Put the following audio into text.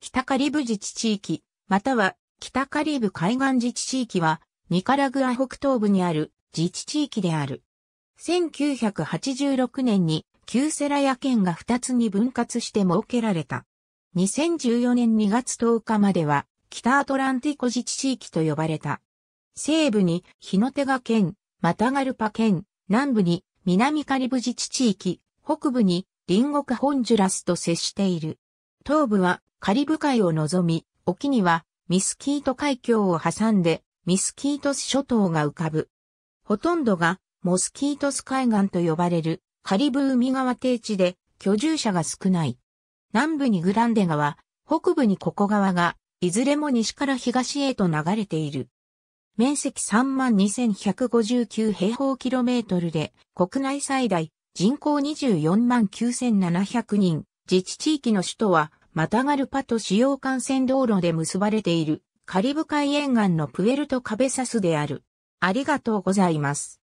北カリブ自治地域、または北カリブ海岸自治地域は、ニカラグア北東部にある自治地域である。1986年に旧セラヤ県が2つに分割して設けられた。2014年2月10日までは北アトランティコ自治地域と呼ばれた。西部に日の手賀県、マタガルパ県、南部に南カリブ自治地域、北部に隣国ホンジュラスと接している。東部はカリブ海を望み、沖にはミスキート海峡を挟んでミスキートス諸島が浮かぶ。ほとんどがモスキートス海岸と呼ばれるカリブ海側低地で居住者が少ない。南部にグランデ川、北部にココ川が、いずれも西から東へと流れている。面積32,159平方キロメートルで、国内最大、人口24万9,700人、自治地域の首都はまたガルパと主要幹線道路で結ばれているカリブ海沿岸のプエルトカベサスである。ありがとうございます。